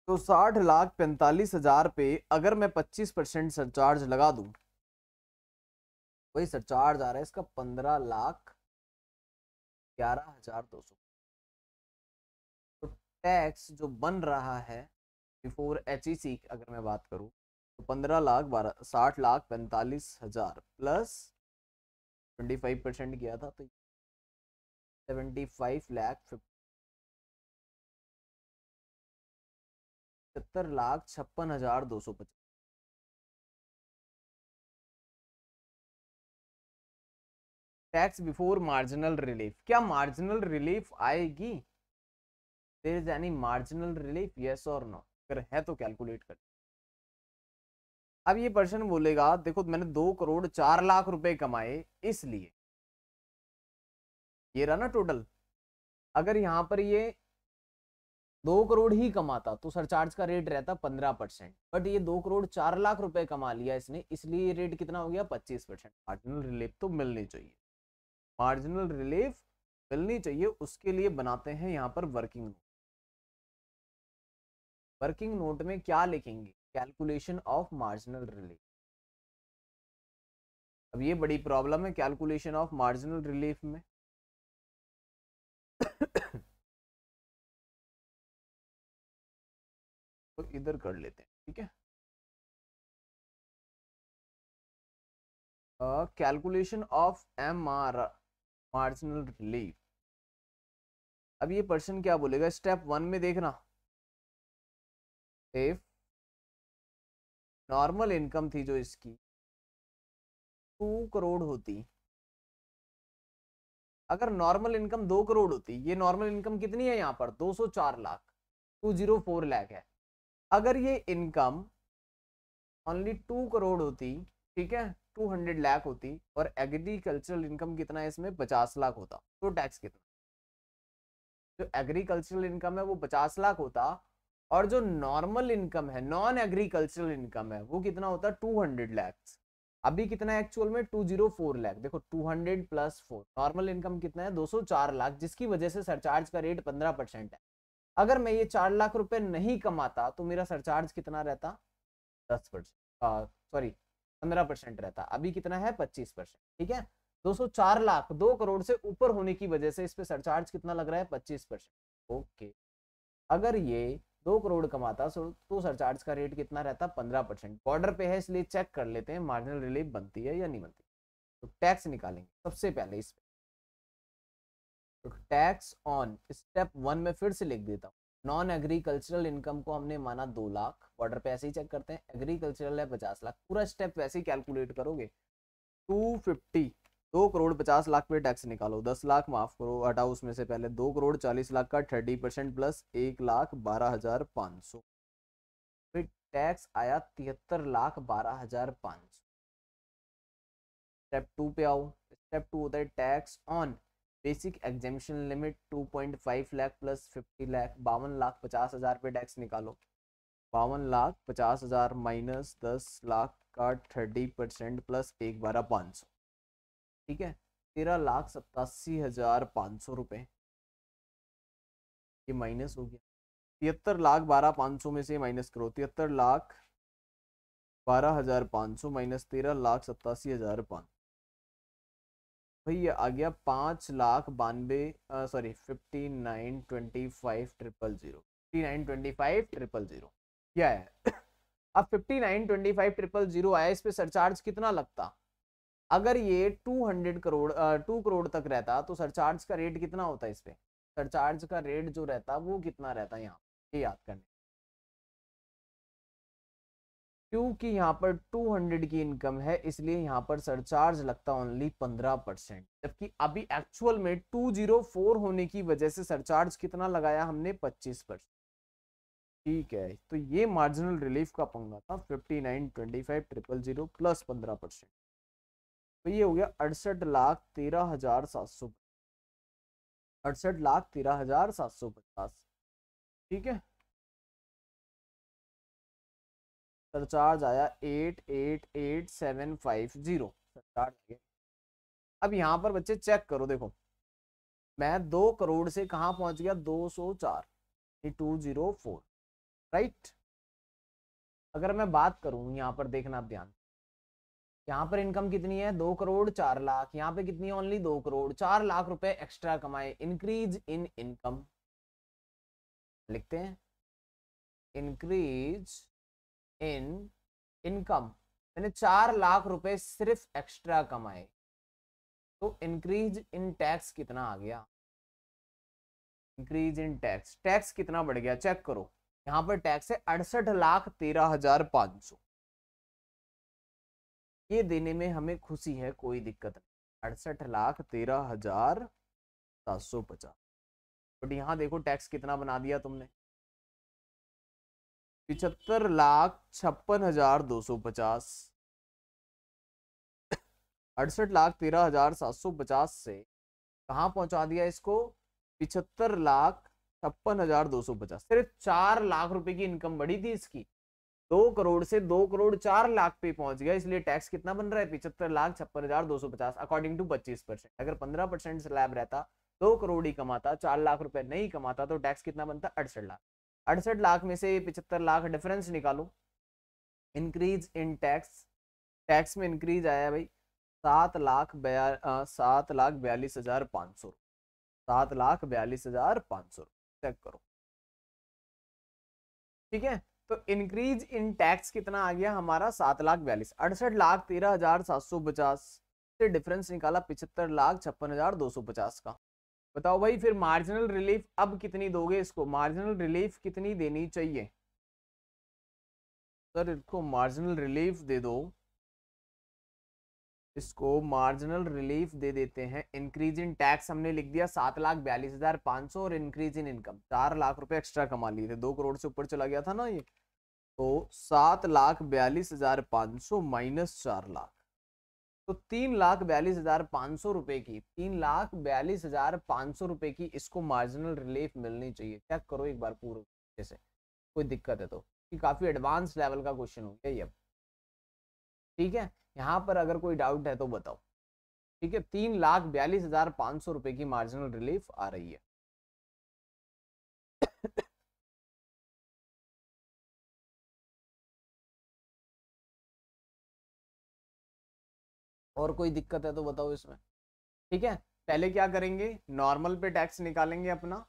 तो साठ लाख पैंतालीस हजार पे अगर मैं पच्चीस परसेंट सरचार्ज लगा दू वही सरचार्ज आ रहा है इसका पंद्रह लाख ग्यारह हजार दो सौ तो टैक्स जो बन रहा है बिफोर एच e अगर मैं बात करूँ तो पंद्रह लाख बारह साठ लाख पैंतालीस हजार प्लस ट्वेंटी फाइव परसेंट किया था तो सेवेंटी फाइव लाख पचहत्तर लाख छप्पन हजार दो सौ पचास टैक्स बिफोर मार्जिनल रिलीफ क्या मार्जिनल रिलीफ आएगी there is any marginal relief yes और नो अगर है तो कैलकुलेट कर अब ये पर्सन बोलेगा देखो मैंने दो करोड़ चार लाख रुपए कमाए इसलिए ये रहा ना टोटल अगर यहाँ पर ये दो करोड़ ही कमाता तो सरचार्ज का रेट रहता पंद्रह परसेंट बट ये दो करोड़ चार लाख रुपए कमा लिया इसने इसलिए रेट कितना हो गया पच्चीस परसेंट मार्जिनल रिलीफ तो मिलनी चाहिए मार्जिनल रिलीफ मिलनी चाहिए उसके लिए बनाते हैं यहाँ पर वर्किंग नोट वर्किंग नोट में क्या लिखेंगे कैलकुलेशन ऑफ मार्जिनल रिलीफ अब ये बड़ी प्रॉब्लम है कैलकुलेशन ऑफ मार्जिनल रिलीफ में तो इधर कर लेते हैं ठीक है calculation of M R marginal relief अब ये पर्सन क्या बोलेगा स्टेप वन में देखना इफ नॉर्मल इनकम थी जो इसकी टू करोड़ होती अगर नॉर्मल इनकम दो करोड़ होती ये नॉर्मल इनकम कितनी है यहाँ पर 204 लाख 204 लाख है अगर ये इनकम ओनली टू करोड़ होती ठीक है टू हंड्रेड लाख होती और एग्रीकल्चरल इनकम कितना है इसमें पचास लाख होता तो टैक्स कितना जो एग्रीकल्चरल इनकम है वो पचास लाख होता और जो नॉर्मल इनकम है नॉन एग्रीकल्चरल इनकम है वो कितना होता है टू हंड्रेड लैक्स अभी कितना एक्चुअल में टू जीरो फोर लैख देखो two hundred plus four normal income कितना है दो सौ चार लाख जिसकी वजह से सरचार्ज का रेट पंद्रह परसेंट है अगर मैं ये चार लाख रुपए नहीं कमाता तो मेरा सरचार्ज कितना रहता दस परसेंट सॉरी पंद्रह परसेंट रहता अभी कितना है पच्चीस परसेंट ठीक है दो सौ चार लाख दो करोड़ से ऊपर होने की वजह से इस पर सरचार्ज कितना लग रहा है पच्चीस परसेंट ओके अगर ये दो करोड़ कमाता तो सरचार्ज का रेट कितना रहता पंद्रह परसेंट बॉर्डर पे है इसलिए चेक कर लेते हैं मार्जिनल रिलीफ बनती है या नहीं बनती तो टैक्स निकालेंगे सबसे पहले इस पे तो टैक्स ऑन स्टेप वन में फिर से लिख देता हूँ नॉन एग्रीकल्चरल इनकम को हमने माना दो लाख बॉर्डर पे ऐसे ही चेक करते हैं एग्रीकल्चरल है पचास लाख पूरा स्टेप वैसे ही कैलकुलेट करोगे टू फिफ्टी दो करोड़ पचास लाख पे टैक्स निकालो दस लाख माफ करो हटाओ उसमें से पहले दो करोड़ चालीस लाख का थर्टी परसेंट प्लस एक लाख बारह हजार पाँच सौ फिर टैक्स आया तिहत्तर लाख बारह हजार पाँच सौ स्टेप टू पे आओ स्टेप टू होता है tax on basic exemption limit two point five lakh plus fifty lakh बावन लाख पचास हज़ार पे टैक्स निकालो बावन लाख पचास हज़ार माइनस दस लाख का थर्टी परसेंट प्लस एक बारह पाँच सौ ठीक है तेरह लाख सतासी हजार पाँच सौ रुपये ये माइनस हो गया तिहत्तर लाख बारह पाँच सौ में से माइनस करो तिहत्तर लाख बारह हजार पाँच सौ माइनस तेरह लाख सतासी हजार पाँच भाई ये आ गया पाँच लाख बानवे sorry fifty nine twenty five triple zero fifty nine twenty five triple zero क्या है अब fifty nine twenty five triple zero आया इस पर सरचार्ज कितना लगता अगर ये 200 करोड़ टू करोड़ तक रहता तो सरचार्ज का रेट कितना होता इस पर सरचार्ज का रेट जो रहता वो कितना रहता यहाँ ये याद करने क्योंकि यहाँ पर 200 की इनकम है इसलिए यहाँ पर सरचार्ज लगता ओनली 15 परसेंट जबकि अभी एक्चुअल में 204 होने की वजह से सरचार्ज कितना लगाया हमने 25 परसेंट ठीक है तो ये मार्जिनल रिलीफ का पंगा था 59 25 ट्रिपल जीरो प्लस 15 परसेंट तो ये हो गया अड़सठ लाख तेरह हजार सात सौ अड़सठ लाख तेरह हजार सात सौ पचास ठीक है सरचार्ज आया eight eight eight seven five zero surcharge अब यहाँ पर बच्चे चेक करो देखो मैं दो करोड़ से कहाँ पहुंच गया दो सौ चार टू जीरो फोर राइट अगर मैं बात करूं यहाँ पर देखना आप ध्यान यहाँ पर इनकम कितनी है दो करोड़ चार लाख यहाँ पे कितनी है ओनली दो करोड़ चार लाख रुपए एक्स्ट्रा कमाए इंक्रीज इन इनकम लिखते हैं इंक्रीज इन इनकम मैंने चार लाख रुपए सिर्फ एक्स्ट्रा कमाए तो इंक्रीज इन टैक्स कितना आ गया इंक्रीज इन टैक्स टैक्स कितना बढ़ गया चेक करो यहाँ पर टैक्स है अड़सठ लाख तेरह हजार पाँच सौ ये देने में हमें खुशी है कोई दिक्कत नहीं अड़सठ लाख तेरह हजार सात सौ पचास बट यहाँ देखो टैक्स कितना बना दिया तुमने पिछहत्तर लाख छप्पन हजार दो सौ पचास अड़सठ लाख तेरह हजार सात सौ पचास से कहाँ पहुंचा दिया इसको पिचहत्तर लाख छप्पन हजार दो सौ पचास सिर्फ चार लाख रुपए की इनकम बढ़ी थी इसकी दो करोड़ से दो करोड़ चार लाख पे पहुंच गया इसलिए टैक्स कितना बन रहा है पिछहत्तर लाख छप्पन हजार दो सौ पचास अकॉर्डिंग टू पच्चीस परसेंट अगर पंद्रह परसेंट स्लैब रहता दो करोड़ ही कमाता चार लाख रुपए नहीं कमाता तो टैक्स कितना बनता अड़सठ लाख अड़सठ लाख में से पिछहत्तर लाख डिफरेंस निकालो इंक्रीज इन टैक्स टैक्स में इंक्रीज आया भाई सात लाख बया सात लाख बयालीस हजार पाँच सौ सात लाख बयालीस हजार पाँच सौ चेक करो ठीक है तो इंक्रीज इन टैक्स कितना आ गया हमारा सात लाख बयालीस अड़सठ लाख तेरह हजार सात सौ पचास से डिफरेंस निकाला पिछहत्तर लाख छप्पन हजार दो सौ पचास का बताओ भाई फिर मार्जिनल रिलीफ अब कितनी दोगे इसको मार्जिनल रिलीफ कितनी देनी चाहिए सर इसको मार्जिनल रिलीफ दे दो इसको मार्जिनल रिलीफ दे देते हैं इंक्रीज इन टैक्स हमने लिख दिया सात लाख बयालीस हजार पाँच सौ और इंक्रीज इन इनकम चार लाख रुपए एक्स्ट्रा कमा लिए थे दो करोड़ से ऊपर चला गया था ना ये तो सात लाख बयालीस हजार पाँच सौ माइनस चार लाख तो तीन लाख बयालीस हजार पाँच सौ रुपए की तीन लाख बयालीस हजार पाँच सौ रुपए की इसको मार्जिनल रिलीफ मिलनी चाहिए चेक करो एक बार पूरे से कोई दिक्कत है तो काफी एडवांस लेवल का क्वेश्चन हो गया ये ठीक है यहाँ पर अगर कोई डाउट है तो बताओ ठीक है तीन लाख बयालीस हजार पाँच सौ रुपए की मार्जिनल रिलीफ आ रही है और कोई दिक्कत है तो बताओ इसमें ठीक है पहले क्या करेंगे नॉर्मल पे टैक्स निकालेंगे अपना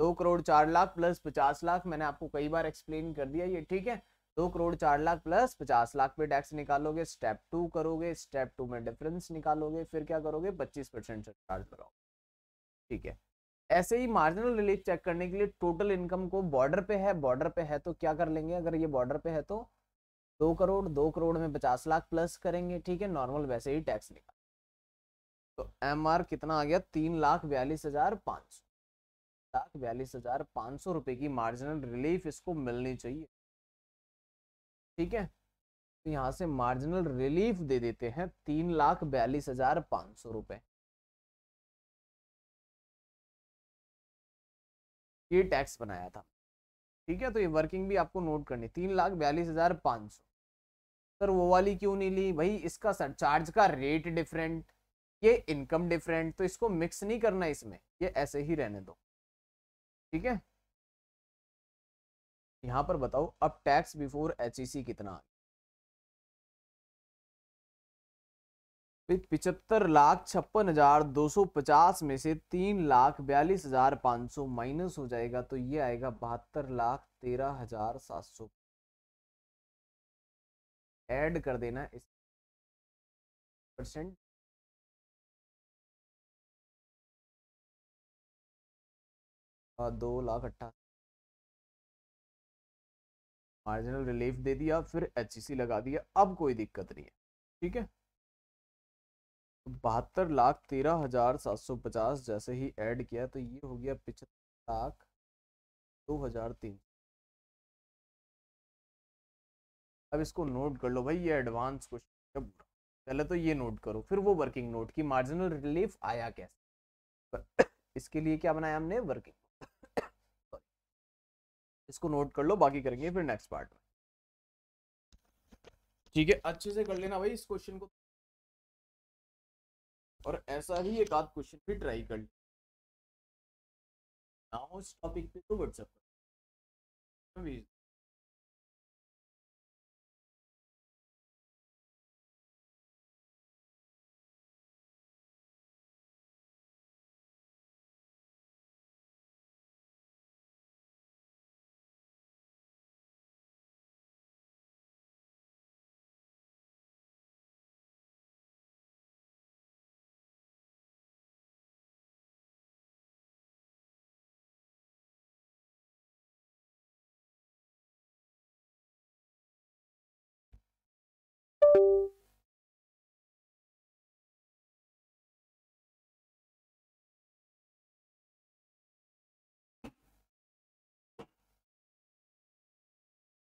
दो करोड़ चार लाख प्लस पचास लाख मैंने आपको कई बार एक्सप्लेन कर दिया ये ठीक है दो करोड़ चार लाख प्लस पचास लाख पे टैक्स निकालोगे स्टेप टू करोगे स्टेप टू में डिफरेंस निकालोगे फिर क्या करोगे पच्चीस परसेंट चार्ज कराओगे ठीक है ऐसे ही मार्जिनल रिलीफ चेक करने के लिए टोटल इनकम को बॉर्डर पे है बॉर्डर पे है तो क्या कर लेंगे अगर ये बॉर्डर पे है तो दो करोड़ दो करोड़ में पचास लाख प्लस करेंगे ठीक है नॉर्मल वैसे ही टैक्स निकाल तो एम कितना आ गया तीन लाख बयालीस हजार पाँच सौ लाख बयालीस हजार पाँच सौ रुपये की मार्जिनल रिलीफ इसको मिलनी चाहिए ठीक है तो यहाँ से मार्जिनल रिलीफ दे देते हैं तीन लाख बयालीस हजार पाँच सौ रुपये ये टैक्स बनाया था ठीक है तो ये वर्किंग भी आपको नोट करनी तीन लाख बयालीस हजार पाँच सौ सर वो वाली क्यों नहीं ली भाई इसका सर चार्ज का रेट डिफरेंट ये इनकम डिफरेंट तो इसको मिक्स नहीं करना इसमें ये ऐसे ही रहने दो ठीक है यहाँ पर बताओ अब टैक्स बिफोर एच कितना आ पिचहत्तर लाख छप्पन हजार दो सौ पचास में से तीन लाख बयालीस हजार पाँच सौ माइनस हो जाएगा तो ये आएगा बहत्तर लाख तेरह हजार सात सौ एड कर देना इस परसेंट हाँ, दो लाख अट्ठा मार्जिनल रिलीफ दे दिया फिर एच e लगा दिया अब कोई दिक्कत नहीं है ठीक है बहत्तर लाख तेरह हजार सात सौ पचास जैसे ही ऐड किया तो ये हो गया पिछहत्तर लाख दो हजार तीन अब इसको नोट कर लो भाई ये एडवांस क्वेश्चन पहले तो ये नोट करो फिर वो वर्किंग नोट की मार्जिनल रिलीफ आया कैसे इसके लिए क्या बनाया हमने वर्किंग इसको नोट कर लो बाकी करेंगे फिर नेक्स्ट पार्ट में ठीक है अच्छे से कर लेना भाई इस क्वेश्चन को और ऐसा ही एक आध क्वेश्चन भी ट्राई कर लेना हो इस टॉपिक पे तो व्हाट्सएप